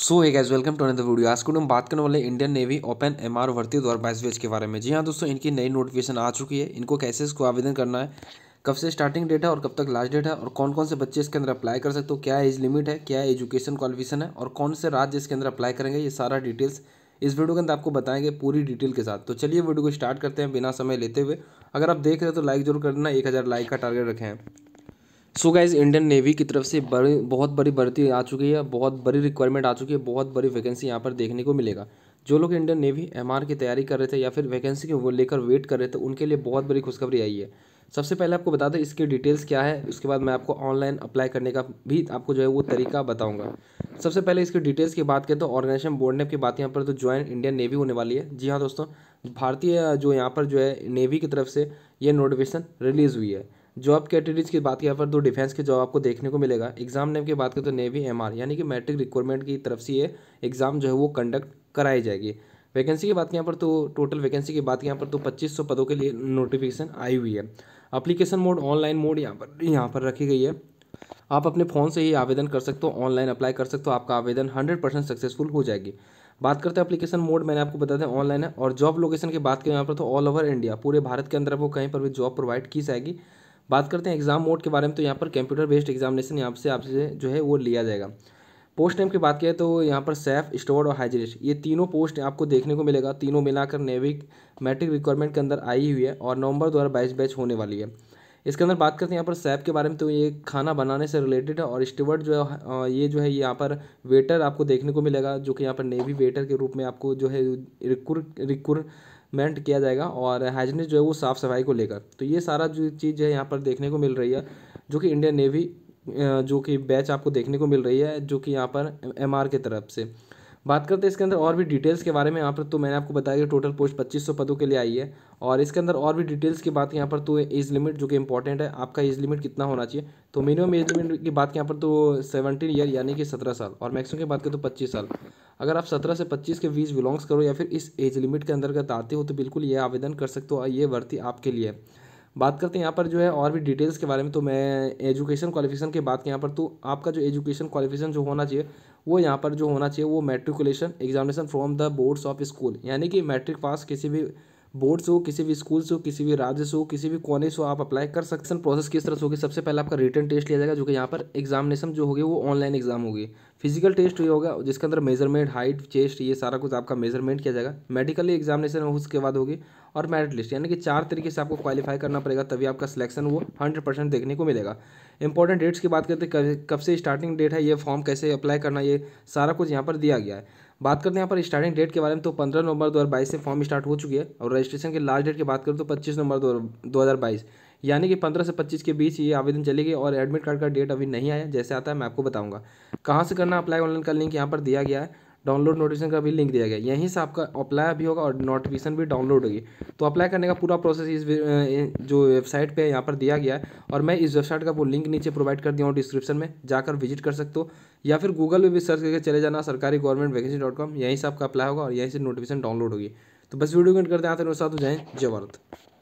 सो एक एज welcome to another video आज को हम बात करने वाले इंडियन नेवी ओपन एमआर भर्ती दो हज़ार के बारे में जी हाँ दोस्तों इनकी नई नोटिफिकेशन आ चुकी है इनको कैसे इसको आवेदन करना है कब से स्टार्टिंग डेट है और कब तक लास्ट डेट है और कौन कौन से बच्चे इसके अंदर अप्लाई कर सकते हो क्या एज लिमिट है क्या एजुकेशन क्वालिफिकेशन है और कौन से राज्य इसके अंदर अप्लाई करेंगे ये सारा डिटेल्स इस वीडियो के अंदर आपको बताएंगे पूरी डिटेल के साथ तो चलिए वीडियो को स्टार्ट करते हैं बिना समय लेते हुए अगर आप देख रहे हो तो लाइक जरूर करना एक हज़ार लाइक का टारगेट रखें सो गाइज इंडियन नेवी की तरफ से बड़ी बहुत बड़ी भर्ती आ चुकी है बहुत बड़ी रिक्वायरमेंट आ चुकी है बहुत बड़ी वैकेंसी यहाँ पर देखने को मिलेगा जो लोग इंडियन नेवी एम की तैयारी कर रहे थे या फिर वैकेंसी को लेकर वेट कर रहे थे उनके लिए बहुत बड़ी खुशखबरी आई है सबसे पहले आपको बता दें इसकी डिटेल्स क्या है उसके बाद मैं आपको ऑनलाइन अप्लाई करने का भी आपको जो है वो तरीका बताऊंगा सबसे पहले इसकी डिटेल्स की बात करें तो ऑर्गेनाइजेशन बोर्ड ने की बात यहाँ पर तो ज्वाइन इंडियन नेवी होने वाली है जी हाँ दोस्तों भारतीय जो यहाँ पर जो है नेवी की तरफ से ये नोटिफिकेशन रिलीज़ हुई है जॉब कैटेगरीज की बात यहाँ पर तो डिफेंस के जॉब आपको देखने को मिलेगा एग्जाम नेम की बात करें तो नेवी एम यानी कि मैट्रिक रिक्वायरमेंट की तरफ से ये एग्ज़ाम जो है वो कंडक्ट कराई जाएगी वैकेंसी की बात यहाँ पर तो टोटल वैकेंसी की बात यहाँ पर तो 2500 पदों के लिए नोटिफिकेशन आई हुई है अप्लीकेशन मोड ऑनलाइन मोड यहाँ पर यहाँ पर रखी गई है आप अपने फ़ोन से ही आवेदन कर सकते हो ऑनलाइन अप्लाई कर सकते हो आपका आवेदन हंड्रेड परसेंट सक्सेसफुल हो जाएगी बात करते हैं एप्लीकेशन मोड मैंने आपको बता दें ऑनलाइन है और जॉब लोकेशन की बात करें यहाँ पर तो ऑल ओवर इंडिया पूरे भारत के अंदर आपको कहीं पर भी जॉब प्रोवाइड की जाएगी बात करते हैं एग्जाम मोड के बारे में तो यहाँ पर कंप्यूटर बेस्ड एग्जामिनेशन यहाँ से आपसे जो है वो लिया जाएगा पोस्ट टाइम की बात करें तो यहाँ पर सेफ स्टोर और हाइजरिस्ट ये तीनों पोस्ट आपको देखने को मिलेगा तीनों मिलाकर नेविक मैट्रिक रिक्वायरमेंट के अंदर आई हुई है और नवंबर दो हज़ार बैच होने वाली है इसके अंदर बात करते हैं यहाँ पर सैप के बारे में तो ये खाना बनाने से रिलेटेड है और स्टीवर्ड जो है ये जो है यहाँ पर वेटर आपको देखने को मिलेगा जो कि यहाँ पर नेवी वेटर के रूप में आपको जो है रिकुर रिकुर मेंट किया जाएगा और हैजनेस जो है वो साफ़ सफाई को लेकर तो ये सारा जो चीज़ है यहाँ पर देखने को मिल रही है जो कि इंडियन नेवी जो कि बैच आपको देखने को मिल रही है जो कि यहाँ पर एम की तरफ से बात करते हैं इसके अंदर और भी डिटेल्स के बारे में यहाँ पर तो मैंने आपको बताया कि टोटल पोस्ट 2500 पदों के लिए आई है और इसके अंदर और भी डिटेल्स की बात यहाँ पर तो एज लिमिट जो कि इंपॉर्टेंट है आपका एज लिमिट कितना होना चाहिए तो मिनिमम एज लिमिट की बात यहाँ पर तो सेवनटीन ईयर यानी कि सत्रह साल और मैक्सिमम की बात करें तो पच्चीस साल अगर आप सत्रह से पच्चीस के बीच बिलोंग्स करो या फिर इस एज लिमिट के अंतर्गत आते हो तो बिल्कुल ये आवेदन कर सकते हो ये भर्ती आपके लिए बात करते हैं यहाँ पर जो है और भी डिटेल्स के बारे में तो मैं एजुकेशन क्वालिफिकेशन की बात की यहाँ पर तो आपका जो एजुकेशन क्वालिफिकेशन जो होना चाहिए वो यहाँ पर जो होना चाहिए वो matriculation examination from the boards of school यानी कि मैट्रिक पास किसी भी बोर्ड से हो किसी भी स्कूल से हो किसी भी राज्य से हो किसी भी कोने से हो आप अप्लाई कर सकते हैं प्रोसेस किस तरह से होगी सबसे पहले आपका रिटर्न टेस्ट लिया जाएगा जो कि यहाँ पर एग्जामिनेशन जो होगी वो ऑनलाइन एग्जाम होगी फिजिकल टेस्ट ये होगा जिसके अंदर मेजरमेंट हाइट चेस्ट ये सारा कुछ आपका मेजरमेंट किया जाएगा मेडिकली एग्जामिनेशन उसके बाद होगी और मेरिट लिस्ट यानी कि चार तरीके से आपको क्वालिफाई करना पड़ेगा तभी आपका सिलेक्शन वो हंड्रेड परसेंट देखने को मिलेगा इंपॉर्टेंट डेट्स की बात करते कब से स्टार्टिंग डेट है ये फॉर्म कैसे अप्लाई करना ये सारा कुछ यहाँ पर दिया गया है बात करते हैं यहाँ पर स्टार्टिंग डेट के बारे में तो पंद्रह नवंबर दो से फॉर्म स्टार्ट हो चुकी है और रजिस्ट्रेशन के लास्ट डेट की बात करें तो पच्चीस नवंबर दो यानी कि पंद्रह से पच्चीस के बीच ये आवेदन चलेगी और एडमिट कार्ड का डेट अभी नहीं आया जैसे आता है मैं आपको बताऊँगा कहाँ से करना अप्लाई ऑनलाइन का लिंक यहाँ पर दिया गया है डाउनलोड नोटिफिकेशन का भी लिंक दिया गया यहीं से आपका अप्लाई भी होगा और नोटिफिकेशन भी डाउनलोड होगी तो अप्लाई करने का पूरा प्रोसेस इस जो वेबसाइट पे यहाँ पर दिया गया है और मैं इस वेबसाइट का वो लिंक नीचे प्रोवाइड कर दिया हूँ डिस्क्रिप्शन में जाकर विजिट कर सकते हो या फिर गूगल पर भी सर्च करके चले जाना सरकारी गवर्नमेंट वैकेंसी डॉट कॉम यहीं से आपका अप्लाई होगा और यहीं से नोटिफिकेशन डाउनलोड होगी तो बस वीडियो कमेंट करते हैं आते हैं साथ हो जय भारत